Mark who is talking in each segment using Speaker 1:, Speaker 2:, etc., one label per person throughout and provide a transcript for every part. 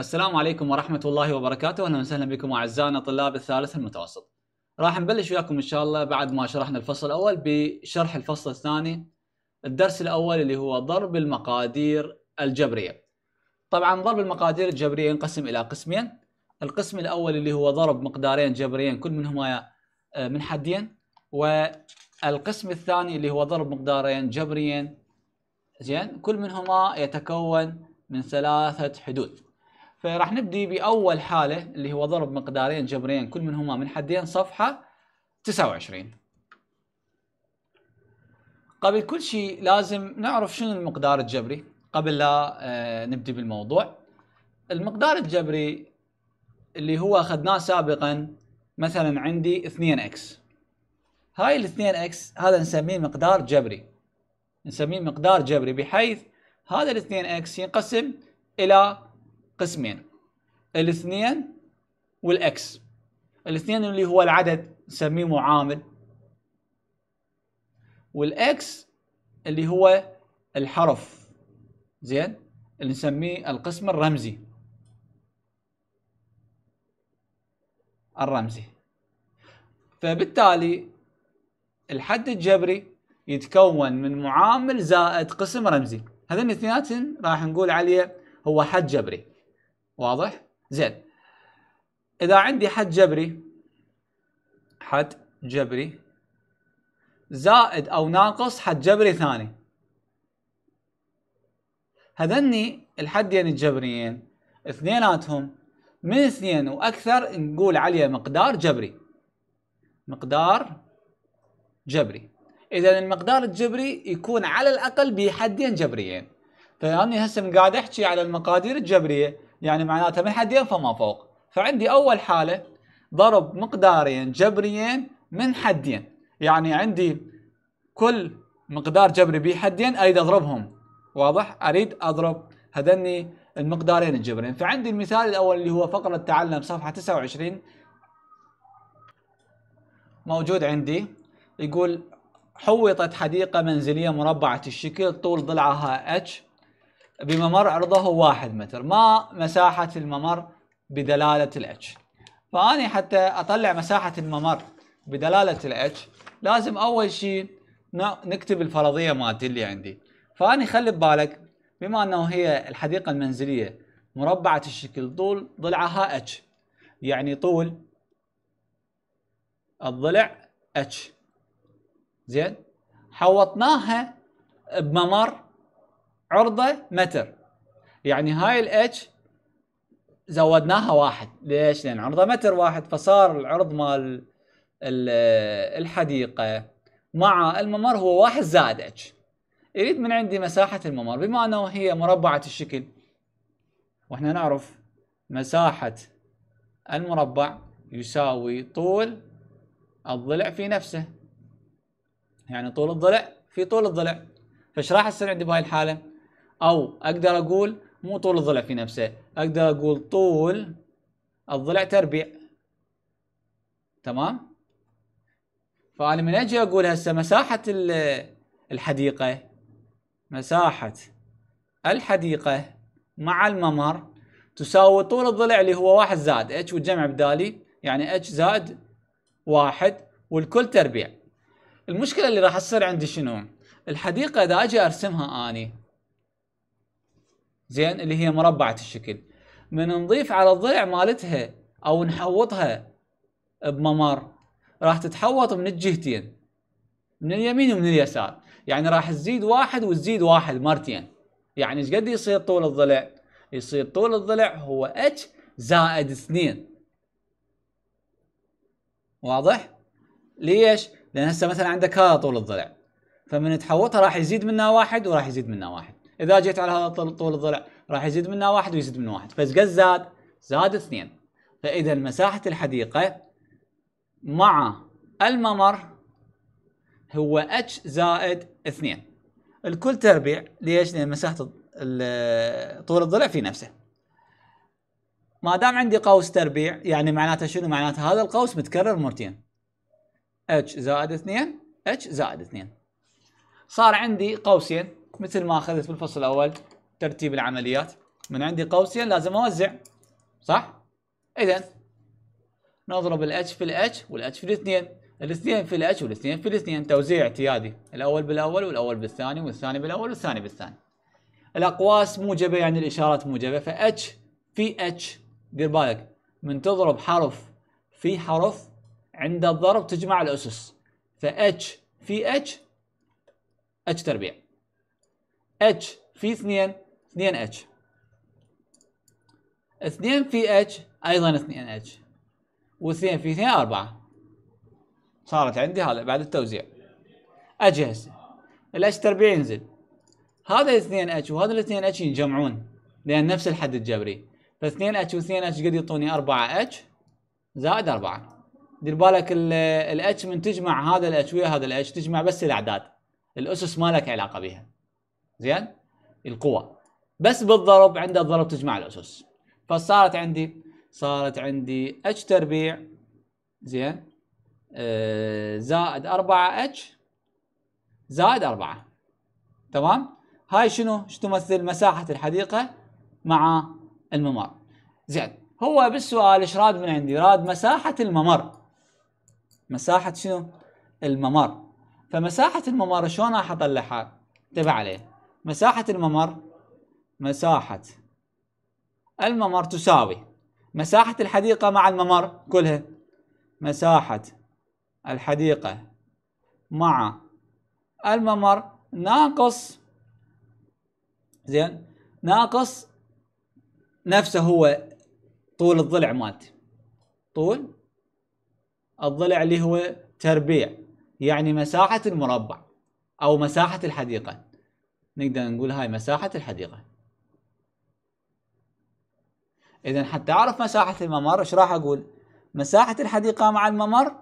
Speaker 1: السلام عليكم ورحمة الله وبركاته أهلا وسهلا بكم أعزائنا طلاب الثالث المتوسط راح نبلش وياكم إن شاء الله بعد ما شرحنا الفصل الأول بشرح الفصل الثاني الدرس الأول اللي هو ضرب المقادير الجبرية طبعا ضرب المقادير الجبرية ينقسم إلى قسمين القسم الأول اللي هو ضرب مقدارين جبريين كل منهما آه، من حدين والقسم الثاني اللي هو ضرب مقدارين جبريين زين كل منهما يتكون من ثلاثة حدود فراح نبدي باول حاله اللي هو ضرب مقدارين جبرين كل منهما من حدين صفحه 29 قبل كل شيء لازم نعرف شنو المقدار الجبري قبل لا آه، نبدي بالموضوع المقدار الجبري اللي هو اخذناه سابقا مثلا عندي 2x هاي ال 2x هذا نسميه مقدار جبري نسميه مقدار جبري بحيث هذا ال 2x ينقسم الى قسمين الاثنين والاكس الاثنين اللي هو العدد نسميه معامل والاكس اللي هو الحرف زين اللي نسميه القسم الرمزي الرمزي فبالتالي الحد الجبري يتكون من معامل زائد قسم رمزي هذين الاثنين راح نقول عليه هو حد جبري واضح؟ زين إذا عندي حد جبري حد جبري زائد أو ناقص حد جبري ثاني هذني الحدين الجبريين اثنيناتهم من اثنين وأكثر نقول عليه مقدار جبري مقدار جبري إذا المقدار الجبري يكون على الأقل بحدين جبريين فأني هسه قاعد أحكي على المقادير الجبرية يعني معناته من حدين فما فوق فعندي أول حالة ضرب مقدارين جبريين من حدين يعني عندي كل مقدار جبري حدين أريد أضربهم واضح أريد أضرب هذني المقدارين الجبرين فعندي المثال الأول اللي هو فقرة تعلم صفحة 29 موجود عندي يقول حوطت حديقة منزلية مربعة الشكل طول ضلعها اتش بممر عرضه واحد متر ما مساحة الممر بدلالة الاتش فأنا حتى أطلع مساحة الممر بدلالة الاتش لازم أول شيء نكتب الفرضية مالتي اللي عندي فأنا خلي ببالك بما أنه هي الحديقة المنزلية مربعة الشكل طول ضلعها اتش يعني طول الضلع اتش زين حوطناها بممر عرضه متر يعني هاي الاتش زودناها واحد ليش؟ لان عرضه متر واحد فصار العرض مال الحديقه مع الممر هو واحد زائد اتش يريد من عندي مساحه الممر بما انه هي مربعه الشكل واحنا نعرف مساحه المربع يساوي طول الضلع في نفسه يعني طول الضلع في طول الضلع فايش راح يصير عندي بهاي الحاله؟ او اقدر اقول مو طول الضلع في نفسه اقدر اقول طول الضلع تربيع تمام فانا من اجي اقول هسه مساحه الحديقه مساحه الحديقه مع الممر تساوي طول الضلع اللي هو واحد زائد اتش والجمع بدالي يعني اتش زائد واحد والكل تربيع المشكله اللي راح تصير عندي شنو؟ الحديقه اذا اجي ارسمها اني زين اللي هي مربعه الشكل من نضيف على الضلع مالتها او نحوطها بممر راح تتحوط من الجهتين من اليمين ومن اليسار يعني راح تزيد واحد وتزيد واحد مرتين يعني ايش قد يصير طول الضلع يصير طول الضلع هو اتش زائد 2 واضح ليش لان هسه مثلا عندك هذا طول الضلع فمن تحوطها راح يزيد منها واحد وراح يزيد منها واحد اذا جيت على هذا طول الضلع راح يزيد منها واحد ويزيد منه واحد فايش قد زاد؟ زاد اثنين فاذا مساحه الحديقه مع الممر هو اتش زائد اثنين الكل تربيع ليش؟ لان مساحه طول الضلع في نفسه ما دام عندي قوس تربيع يعني معناته شنو؟ معناته هذا القوس متكرر مرتين اتش زائد اثنين اتش زائد اثنين صار عندي قوسين مثل ما اخذت بالفصل الاول ترتيب العمليات من عندي قوسين لازم اوزع صح؟ اذا نضرب الاتش في الاتش والاتش في الاثنين الاثنين في الاتش والاثنين في الاثنين توزيع اعتيادي الاول بالاول والاول بالثاني والثاني بالاول والثاني بالثاني الاقواس موجبه يعني الاشارات موجبه فاتش في اتش دير بالك من تضرب حرف في حرف عند الضرب تجمع الاسس فاتش في اتش اتش تربيع اتش في اثنين اثنين اتش اثنين في اتش ايضا اثنين اتش واثنين في اثنين اربعة صارت عندي هذا بعد التوزيع اجي هسه الاتش تربيع ينزل هذا 2 اتش وهذا الاثنين اتش ينجمعون لان نفس الحد الجبري فاثنين اتش واثنين اتش قد يعطوني اربعة اتش زائد اربعة دير بالك الاتش من تجمع هذا الاتش ويا هذا الاتش تجمع بس الاعداد الاسس ما لك علاقه بها زين القوى بس بالضرب عند الضرب تجمع الاسس فصارت عندي صارت عندي اتش تربيع زين آه، زائد 4 اتش زائد 4 تمام هاي شنو شو تمثل مساحه الحديقه مع الممر زين هو بالسؤال ايش راد من عندي راد مساحه الممر مساحه شنو الممر فمساحه الممر شلون راح اطلعها انتبه عليه مساحة الممر مساحة الممر تساوي مساحة الحديقة مع الممر كلها مساحة الحديقة مع الممر ناقص زين ناقص نفسه هو طول الضلع مالتي طول الضلع اللي هو تربيع يعني مساحة المربع أو مساحة الحديقة نقدر نقول هاي مساحة الحديقة إذا حتى أعرف مساحة الممر إيش راح أقول مساحة الحديقة مع الممر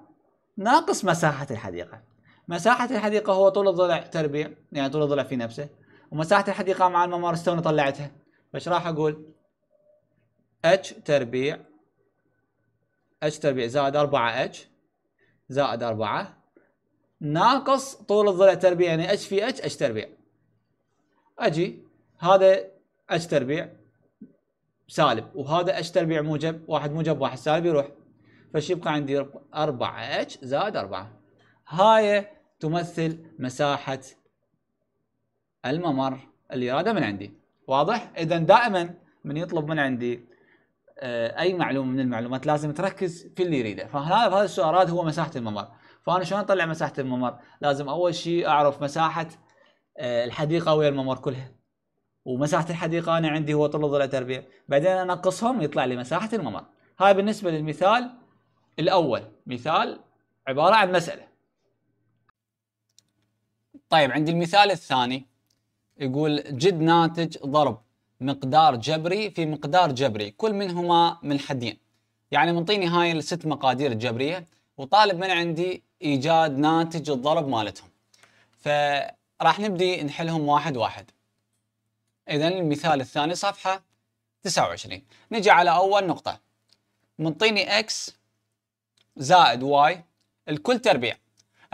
Speaker 1: ناقص مساحة الحديقة مساحة الحديقة هو طول الضلع تربيع يعني طول الضلع في نفسه ومساحة الحديقة مع الممر استوني طلعتها فايش راح أقول اتش تربيع اتش تربيع زائد 4 اتش زائد 4 ناقص طول الضلع تربيع يعني اتش في اتش اتش تربيع اجي هذا اج تربيع سالب وهذا اج تربيع موجب واحد موجب واحد سالب يروح فش يبقى عندي 4 اتش زائد 4 هاي تمثل مساحه الممر اللي راده من عندي واضح اذا دائما من يطلب من عندي آه، اي معلومه من المعلومات لازم تركز في اللي يريده فهذا هذا السؤال هو مساحه الممر فانا شلون اطلع مساحه الممر لازم اول شيء اعرف مساحه آه، الحديقه ويا الممر كلها ومساحه الحديقه انا عندي هو طول الضلع تربيع بعدين انقصهم يطلع لي مساحه الممر هاي بالنسبه للمثال الاول مثال عباره عن مساله طيب عندي المثال الثاني يقول جد ناتج ضرب مقدار جبري في مقدار جبري كل منهما من حدين يعني منطيني هاي الست مقادير الجبريه وطالب من عندي ايجاد ناتج الضرب مالتهم ف راح نبدي نحلهم واحد واحد إذا المثال الثاني صفحة 29 نجي على أول نقطة منطيني x زائد y الكل تربيع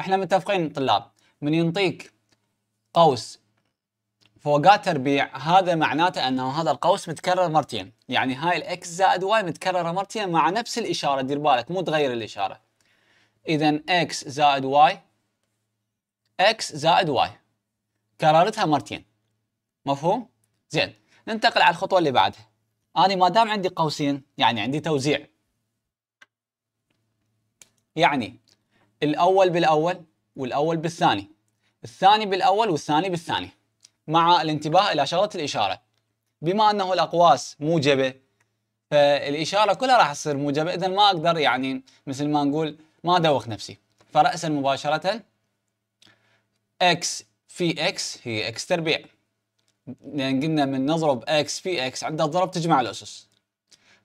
Speaker 1: احنا متفقين طلاب من ينطيك قوس فوقات تربيع هذا معناته انه هذا القوس متكرر مرتين يعني هاي الاكس زائد واي متكرره مرتين مع نفس الاشاره دير بالك مو تغير الاشاره اذا اكس زائد واي اكس زائد واي كررتها مرتين مفهوم؟ زين ننتقل على الخطوة اللي بعدها أنا ما دام عندي قوسين يعني عندي توزيع يعني الأول بالأول والأول بالثاني الثاني بالأول والثاني بالثاني مع الانتباه إلى شغلة الإشارة بما أنه الأقواس موجبة فالإشارة كلها راح تصير موجبة إذا ما أقدر يعني مثل ما نقول ما أدوخ نفسي فرأسا مباشرة x في اكس هي اكس تربيع لان يعني قلنا من نضرب اكس في اكس عند الضرب تجمع الاسس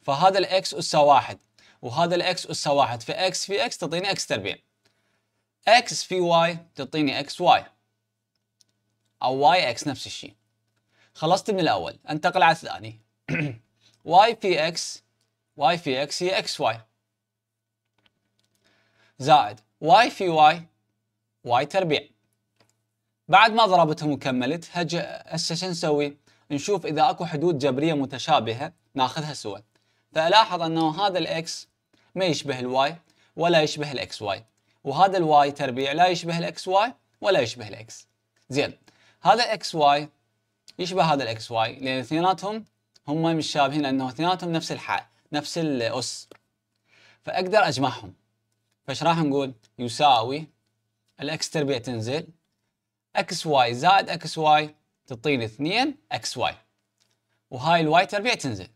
Speaker 1: فهذا الاكس اسه واحد وهذا الاكس اسه واحد فاكس في اكس تعطيني اكس تربيع اكس في واي تعطيني اكس واي او واي اكس نفس الشيء خلصت من الاول انتقل على الثاني واي في اكس واي في اكس هي اكس واي زائد واي في واي واي تربيع بعد ما ضربتهم وكملت هج هسه شو نسوي؟ نشوف اذا اكو حدود جبريه متشابهه ناخذها سوا. فلاحظ انه هذا الاكس ما يشبه الواي ولا يشبه الاكس واي وهذا الواي تربيع لا يشبه الاكس واي ولا يشبه الاكس. زين هذا الاكس واي يشبه هذا الاكس واي لان اثنيناتهم هم متشابهين لانه اثنيناتهم نفس الحال نفس الاس. فاقدر اجمعهم. فايش راح نقول؟ يساوي الاكس تربيع تنزل اكس واي زائد اكس واي تعطيني 2 اكس واي وهاي الواي تربيع تنزل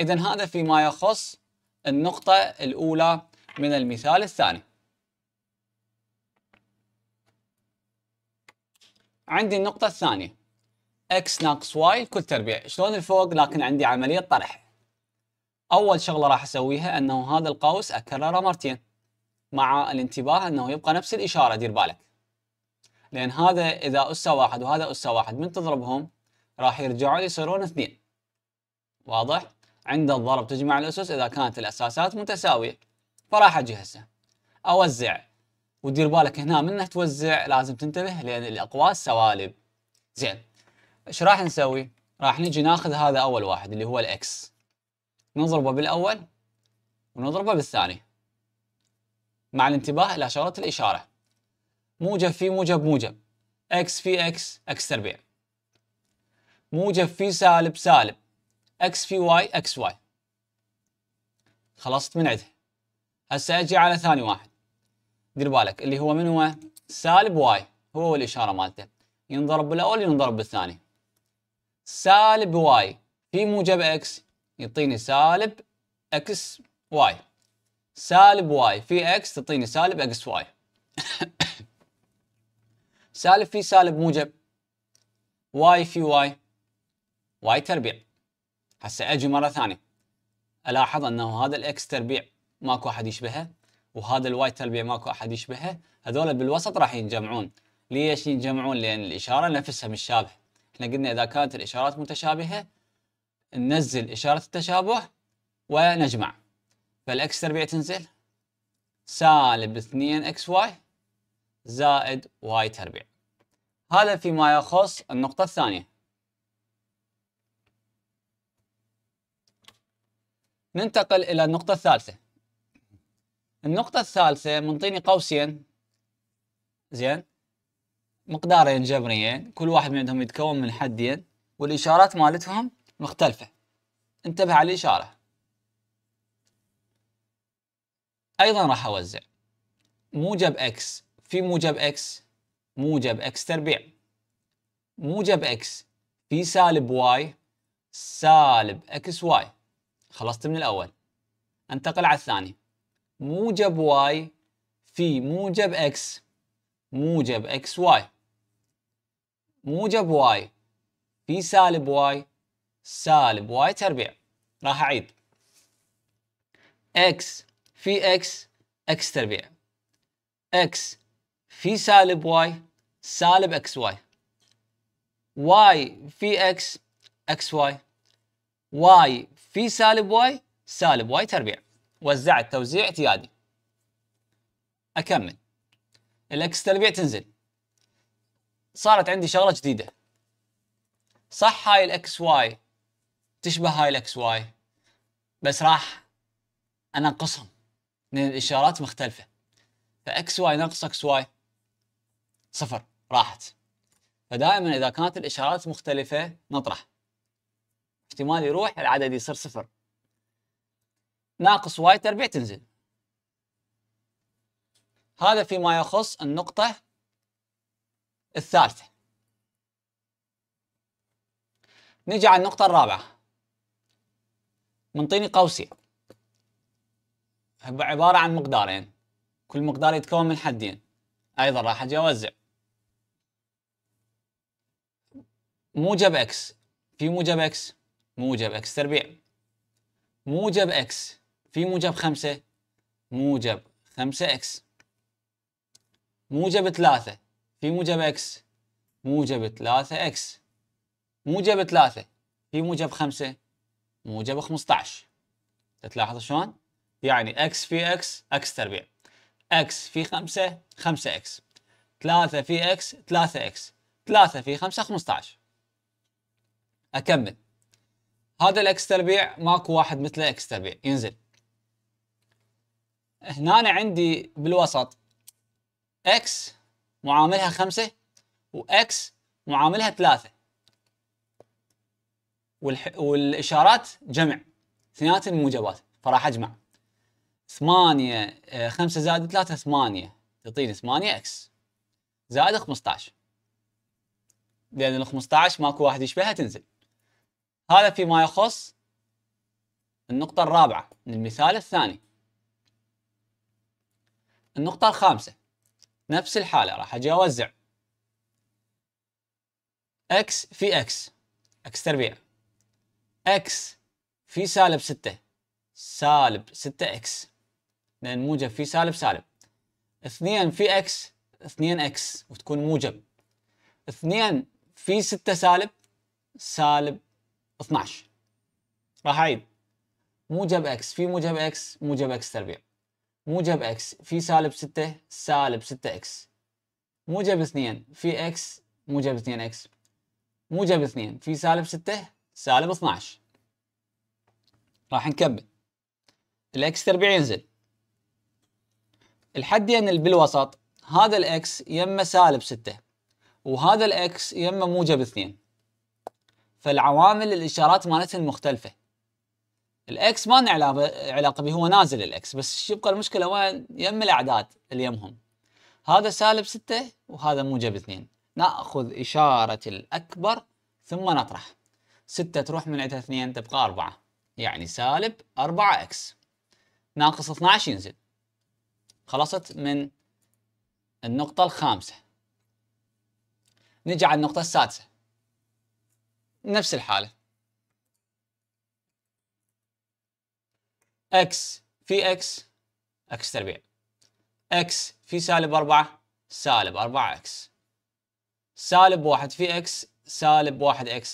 Speaker 1: اذا هذا فيما يخص النقطة الأولى من المثال الثاني عندي النقطة الثانية x ناقص y كل تربيع شلون الفوق لكن عندي عملية طرح أول شغلة راح أسويها أنه هذا القوس أكرره مرتين مع الانتباه أنه يبقى نفس الإشارة دير بالك لان هذا اذا اسه واحد وهذا اسه واحد من تضربهم راح يرجعوا يصيرون اثنين واضح عند الضرب تجمع الاسس اذا كانت الاساسات متساويه فراح اجي هسه اوزع ودير بالك هنا من توزع لازم تنتبه لان الاقواس سوالب زين ايش راح نسوي راح نجي ناخذ هذا اول واحد اللي هو الاكس نضربه بالاول ونضربه بالثاني مع الانتباه الى شرط الاشاره موجب في موجب موجب اكس في اكس اكس تربيع موجب في سالب سالب اكس في واي اكس واي خلصت من عده هسه اجي على ثاني واحد دير بالك اللي هو من هو سالب واي هو والاشاره مالته ينضرب بالاول ينضرب بالثاني سالب واي في موجب اكس يعطيني سالب اكس واي سالب واي في اكس تعطيني سالب اكس واي سالب في سالب موجب واي في واي واي تربيع هسه اجي مره ثانيه الاحظ انه هذا الاكس تربيع ماكو احد يشبهه وهذا الواي تربيع ماكو احد يشبهه هذول بالوسط راح ينجمعون ليش ينجمعون لان الاشاره نفسها مش شابه احنا قلنا اذا كانت الاشارات متشابهه ننزل اشاره التشابه ونجمع فالاكس تربيع تنزل سالب 2 اكس واي زائد واي تربيع هذا فيما يخص النقطة الثانية ننتقل إلى النقطة الثالثة النقطة الثالثة منطيني قوسين زين مقدارين جبريين كل واحد منهم يتكون من حدين والإشارات مالتهم مختلفة انتبه على الإشارة أيضا راح أوزع موجب X في موجب اكس موجب اكس تربيع موجب اكس في سالب واي سالب اكس واي خلصت من الاول انتقل على الثاني موجب واي في موجب اكس موجب اكس واي موجب واي في سالب واي سالب واي تربيع راح اعيد اكس في اكس اكس تربيع اكس في سالب واي سالب اكس واي واي في اكس اكس واي واي في سالب واي سالب واي تربيع وزعت توزيع اعتيادي اكمل الاكس تربيع تنزل صارت عندي شغله جديده صح هاي الاكس واي تشبه هاي الاكس واي بس راح انقصهم لان الاشارات مختلفه فاكس واي ناقص اكس واي صفر راحت فدائما اذا كانت الاشارات مختلفه نطرح احتمال يروح العدد يصير صفر ناقص واي تربيع تنزل هذا فيما يخص النقطة الثالثة نجي على النقطة الرابعة منطيني قوسي عبارة عن مقدارين كل مقدار يتكون من حدين ايضا راح اجي اوزع موجب اكس في موجب اكس موجب اكس تربيع موجب اكس في موجب خمسة موجب خمسة اكس موجب ثلاثة في موجب اكس موجب ثلاثة اكس موجب ثلاثة في موجب خمسة موجب 15 تلاحظ شلون؟ يعني اكس في اكس اكس تربيع اكس في 5 5 اكس 3 في اكس 3 اكس 3 في 5 15 اكمل هذا الاكس تربيع ماكو واحد مثله اكس تربيع ينزل هنا أنا عندي بالوسط اكس معاملها 5 واكس معاملها 3 والح... والاشارات جمع اثنيناتهم موجبات فراح اجمع 8 5 آه، زائد 3 8 تعطيني 8 اكس زائد 15 لان ال 15 ماكو واحد يشبهها تنزل هذا فيما يخص النقطة الرابعة من المثال الثاني النقطة الخامسة نفس الحالة راح اجي اوزع اكس في اكس اكس تربيع اكس في سالب ستة سالب ستة اكس لان موجب في سالب سالب اثنين في اكس اثنين اكس وتكون موجب اثنين في ستة سالب سالب 12 راح اعيد موجب اكس في موجب اكس موجب اكس تربيع موجب اكس في سالب 6 سالب 6 اكس موجب 2 في اكس موجب 2 اكس موجب 2 في سالب 6 سالب 12 راح نكمل الاكس تربيع ينزل الحدين اللي بالوسط هذا الاكس يمه سالب 6 وهذا الاكس يمه موجب 2 فالعوامل الاشارات مالتهم مختلفه الاكس ما له علاقه به هو نازل الاكس بس يبقى المشكله وين يم الاعداد اللي يمهم هذا سالب 6 وهذا موجب 2 ناخذ اشاره الاكبر ثم نطرح 6 تروح من عندها 2 تبقى 4 يعني سالب 4 اكس ناقص 12 ينزل خلصت من النقطة الخامسة نجي على النقطة السادسة نفس الحالة x في x x تربيع x في سالب 4 سالب 4x سالب 1 في x سالب 1x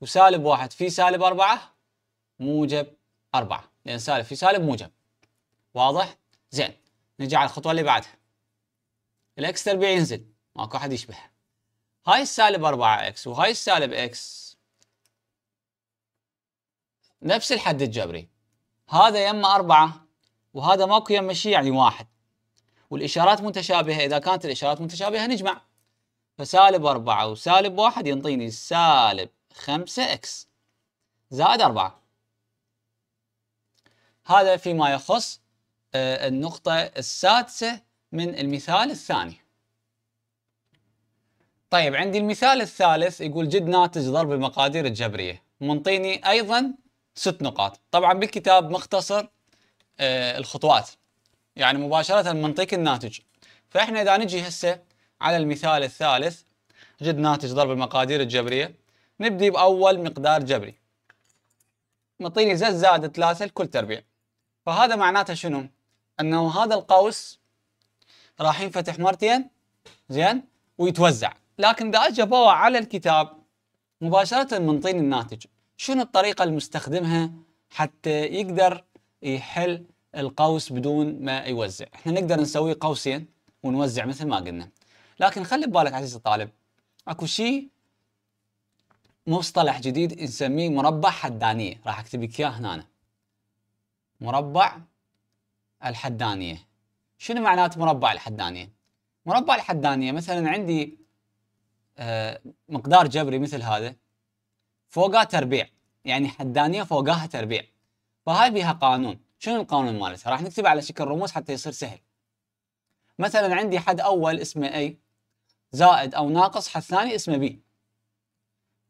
Speaker 1: وسالب 1 في سالب 4 موجب 4 لأن سالب في سالب موجب واضح؟ زين نجي على الخطوه اللي بعدها الاكس تربيع ينزل ماكو احد يشبه هاي السالب 4 اكس وهاي السالب اكس نفس الحد الجبري هذا يما 4 وهذا ماكو يما شيء يعني واحد والاشارات متشابهه اذا كانت الاشارات متشابهه نجمع فسالب 4 وسالب 1 ينطيني سالب 5 اكس زائد 4 هذا فيما يخص آه، النقطة السادسة من المثال الثاني طيب عندي المثال الثالث يقول جد ناتج ضرب المقادير الجبرية منطيني أيضا ست نقاط طبعا بالكتاب مختصر آه، الخطوات يعني مباشرة منطيك الناتج فإحنا إذا نجي هسه على المثال الثالث جد ناتج ضرب المقادير الجبرية نبدي بأول مقدار جبري مطيني زد زاد ثلاثة لكل تربيع فهذا معناته شنو؟ انه هذا القوس راح ينفتح مرتين زين ويتوزع لكن اذا اجى على الكتاب مباشره من طين الناتج شنو الطريقه المستخدمها حتى يقدر يحل القوس بدون ما يوزع احنا نقدر نسوي قوسين ونوزع مثل ما قلنا لكن خلي ببالك عزيزي الطالب اكو شيء مصطلح جديد نسميه مربع حدانيه راح اكتب لك اياه هنا مربع الحدانية شنو معنات مربع الحدانية؟ مربع الحدانية مثلا عندي آه، مقدار جبري مثل هذا فوقها تربيع يعني حدانية فوقها تربيع فهاي بها قانون شنو القانون مالتها؟ راح نكتب على شكل رموز حتى يصير سهل مثلا عندي حد أول اسمه A زائد أو ناقص حد ثاني اسمه B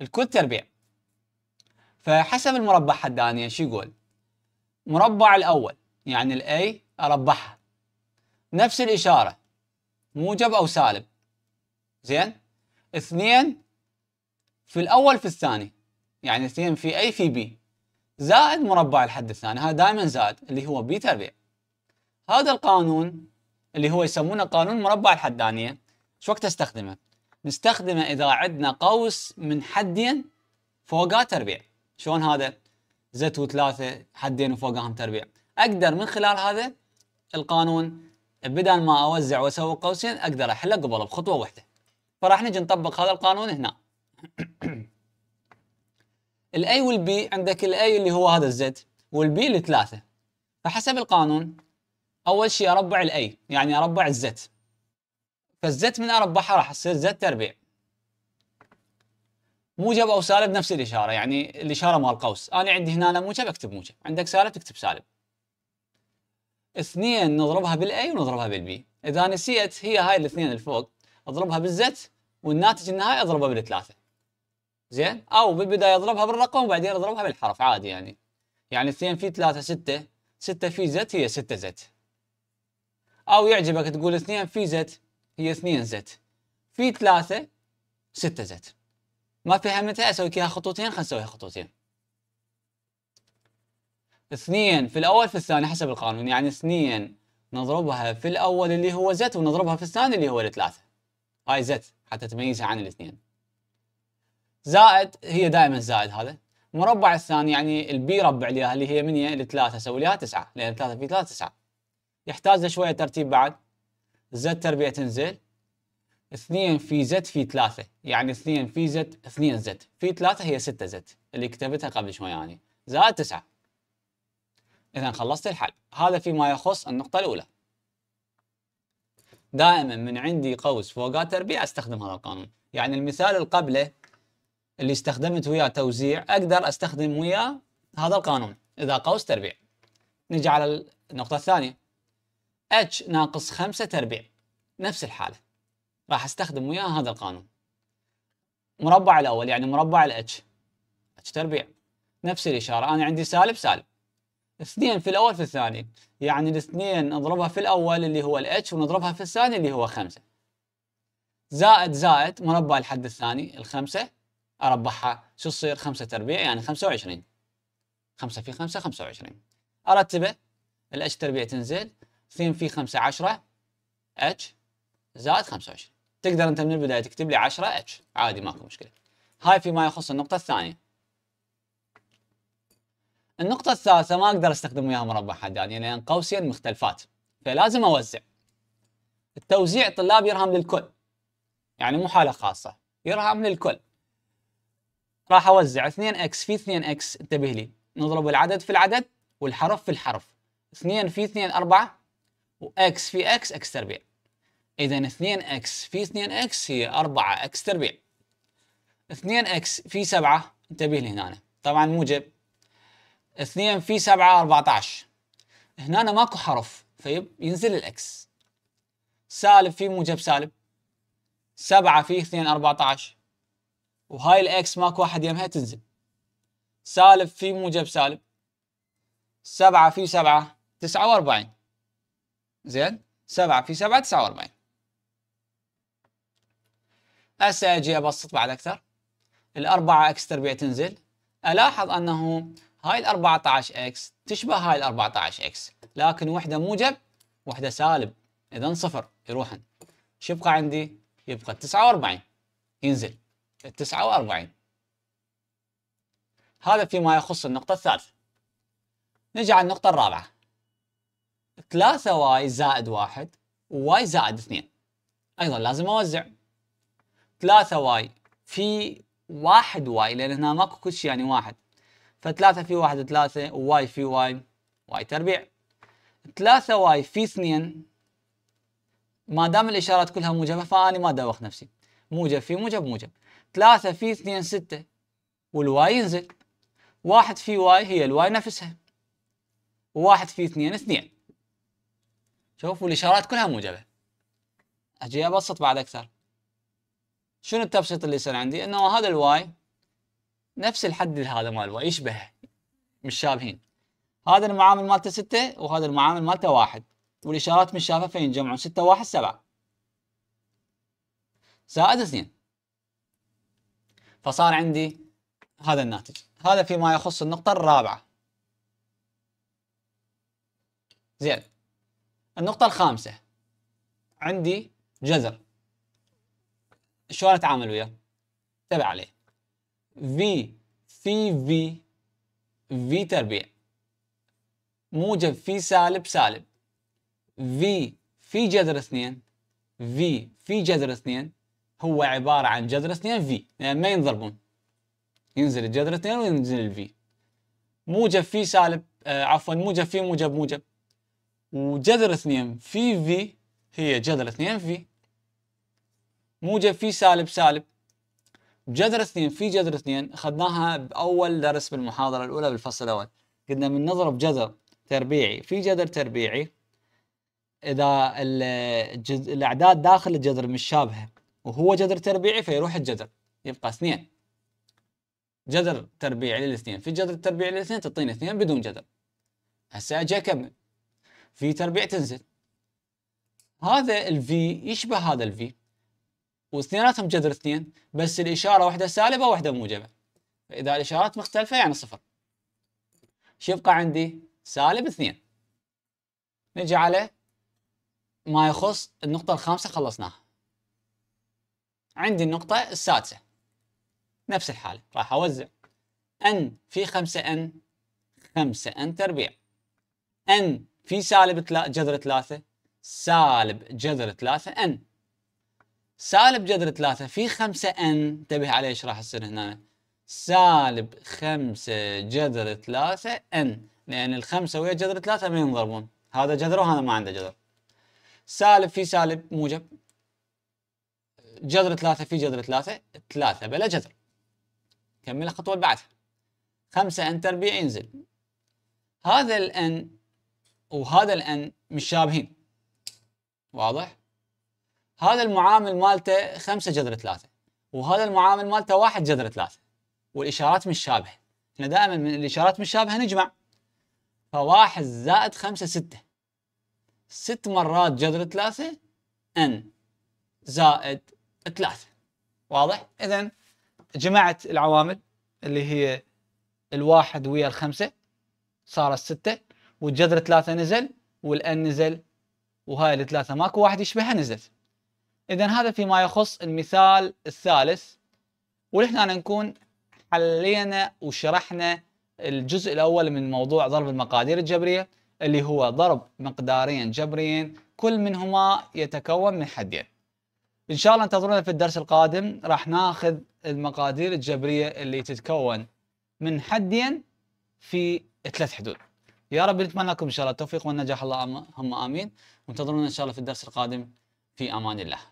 Speaker 1: الكل تربيع فحسب المربع حدانية شو يقول؟ مربع الأول يعني الاي اربعها نفس الاشاره موجب او سالب زين اثنين في الاول في الثاني يعني اثنين في اي في بي زائد مربع الحد الثاني هذا دائما زائد اللي هو بي تربيع هذا القانون اللي هو يسمونه قانون مربع الحدانيه شو وقت استخدمه نستخدمه اذا عندنا قوس من حدين فوقه تربيع شلون هذا زت وثلاثه حدين وفوقهم تربيع اقدر من خلال هذا القانون بدل ما اوزع واسوي قوسين اقدر احله قبل بخطوه واحده فراح نجي نطبق هذا القانون هنا الاي والبي عندك الاي اللي هو هذا الزد والبي اللي فحسب القانون اول شيء اربع الاي يعني اربع الزد فالزد من اربعها راح تصير زد تربيع موجب او سالب نفس الاشاره يعني الاشاره مال قوس، انا عندي هنا موجب اكتب موجب عندك سالب تكتب سالب اثنين نضربها بالاي ونضربها بالبي اذا نسيت هي هاي الاثنين الفوق اضربها بالزت والناتج النهائي اضربه بالثلاثه زين او بالبدايه اضربها بالرقم وبعدين اضربها بالحرف عادي يعني يعني اثنين في ثلاثه سته سته في زت هي سته زت او يعجبك تقول اثنين في زت هي اثنين زت في ثلاثه سته زت ما فهمتها اسوي كيها خطوتين خلينا نسويها خطوتين اثنين في الاول في الثاني حسب القانون يعني اثنين نضربها في الاول اللي هو زت ونضربها في الثاني اللي هو الثلاثه هاي زت حتى تميزها عن الاثنين زائد هي دائما زائد هذا مربع الثاني يعني البي ربع ليها اللي هي من هي الثلاثه سوي لها تسعه لان ثلاثه في ثلاثه تسعه يحتاج لشويه ترتيب بعد زت تربيع تنزل اثنين في زد في ثلاثة يعني اثنين في زد اثنين زد في ثلاثة هي ستة زد اللي كتبتها قبل شوي يعني زائد تسعة إذا خلصت الحل هذا فيما يخص النقطة الأولى دائما من عندي قوس فوقات تربيع استخدم هذا القانون يعني المثال اللي قبله اللي استخدمت وياه توزيع اقدر استخدم وياه هذا القانون اذا قوس تربيع نجي على النقطه الثانيه h ناقص 5 تربيع نفس الحاله راح استخدم وياه هذا القانون مربع الاول يعني مربع الاتش اتش تربيع نفس الاشاره انا عندي سالب سالب اثنين في الاول في الثاني يعني الاثنين نضربها في الاول اللي هو الاتش ونضربها في الثاني اللي هو 5 زائد زائد مربع الحد الثاني الخمسة اربعها شو تصير خمسه تربيع يعني 25 5 في 5 25 ارتبه الاتش تربيع تنزل 2 في 5 10 اتش زائد 25 تقدر انت من البدايه تكتب لي 10 اتش عادي ماكو مشكله هاي فيما يخص النقطه الثانيه النقطة الثالثة ما أقدر أستخدم وياها مربع حداني يعني لأن قوسين مختلفات فلازم أوزع التوزيع الطلاب يرهم للكل يعني مو حالة خاصة يرهم للكل راح أوزع 2x في 2x انتبه لي نضرب العدد في العدد والحرف في الحرف 2 في 2 4 x في x x تربيع إذا 2x في 2x هي 4x تربيع 2x في 7 انتبه لي هنا طبعا موجب 2 في 7 14 هنا أنا ماكو حرف فينزل الإكس سالب في موجب سالب 7 في 2 14 وهاي الإكس ماكو واحد يمها تنزل سالب في موجب سالب 7 في 7 49 زين 7 في 7 49 هسه اجي ابسط بعد اكثر الأربعة اكس تربيع تنزل الاحظ انه هاي ال 14 اكس تشبه هاي ال 14 اكس لكن وحده موجب وحده سالب اذا صفر يروحن شو يبقى عندي؟ يبقى 49 ينزل ال 49 هذا فيما يخص النقطة الثالثة نجي على النقطة الرابعة 3 واي زائد واحد وواي زائد اثنين أيضا لازم أوزع 3 واي في واحد واي لأن هنا ماكو كل شيء يعني واحد فثلاثة في واحد ثلاثة وواي في واي واي تربيع ثلاثة واي في اثنين ما دام الإشارات كلها موجبة فأنا ما دوخ نفسي موجب في موجب موجب ثلاثة في اثنين ستة والواي ينزل واحد في واي هي الواي نفسها وواحد في اثنين اثنين شوفوا الإشارات كلها موجبة أجي أبسط بعد أكثر شنو التبسيط اللي يصير عندي؟ أنه هذا الواي نفس الحد هذا ماله يشبه متشابهين هذا المعامل مالته ستة وهذا المعامل مالته واحد والاشارات متشابهه فينجمعون ستة واحد سبعة زائد اثنين فصار عندي هذا الناتج هذا فيما يخص النقطة الرابعة زين النقطة الخامسة عندي جذر شلون اتعامل وياه؟ تبع عليه في في في في تربيع موجب في سالب سالب في في جذر اثنين في في جذر اثنين هو عبارة عن جذر اثنين في يعني ما ينضربون ينزل الجذر اثنين وينزل الفي موجب في سالب آه عفوا موجب في موجب موجب وجذر اثنين في في هي جذر اثنين في موجب في سالب سالب جذر اثنين في جذر اثنين اخذناها باول درس بالمحاضره الاولى بالفصل الاول قلنا من نضرب جذر تربيعي في جذر تربيعي اذا الجد... الاعداد داخل الجذر متشابهه وهو جذر تربيعي فيروح الجذر يبقى اثنين جذر تربيعي للاثنين في جذر تربيعي للاثنين تعطيني اثنين بدون جذر هسه اجي اكمل في تربيع تنزل هذا الفي يشبه هذا الفي واثنيناتهم جذر اثنين بس الاشاره واحده سالبه واحده موجبه فاذا الاشارات مختلفه يعني صفر شو يبقى عندي سالب اثنين نجي على ما يخص النقطة الخامسة خلصناها عندي النقطة السادسة نفس الحالة راح أوزع n في 5 n 5 n تربيع n في سالب جذر ثلاثة سالب جذر ثلاثة n سالب جذر ثلاثة في خمسة ان انتبه عليه ايش راح يصير هنا سالب خمسة جذر ثلاثة ان لأن الخمسة ويا جذر ثلاثة ما ينضربون هذا جذر وهذا ما عنده جذر سالب في سالب موجب جذر ثلاثة في جذر ثلاثة ثلاثة بلا جذر كمل الخطوة اللي بعدها خمسة ان تربيع ينزل هذا الان وهذا الان متشابهين واضح هذا المعامل مالته 5 جذر 3 وهذا المعامل مالته 1 جذر 3 والاشارات شابهه احنا دائما من الاشارات شابهه نجمع فواحد زائد خمسة ستة ست مرات جذر ثلاثة ان زائد ثلاثة واضح؟ إذا جمعت العوامل اللي هي الواحد ويا الخمسة صارت ستة والجذر ثلاثة نزل والان نزل وهاي الثلاثة ماكو واحد يشبهها نزلت اذا هذا فيما يخص المثال الثالث ونحن نكون حلينا وشرحنا الجزء الاول من موضوع ضرب المقادير الجبريه اللي هو ضرب مقدارين جبريين كل منهما يتكون من حدين ان شاء الله انتظرونا في الدرس القادم راح ناخذ المقادير الجبريه اللي تتكون من حدين في ثلاث حدود يا رب نتمنى لكم ان شاء الله التوفيق والنجاح اللهم امين وانتظرونا ان شاء الله في الدرس القادم في امان الله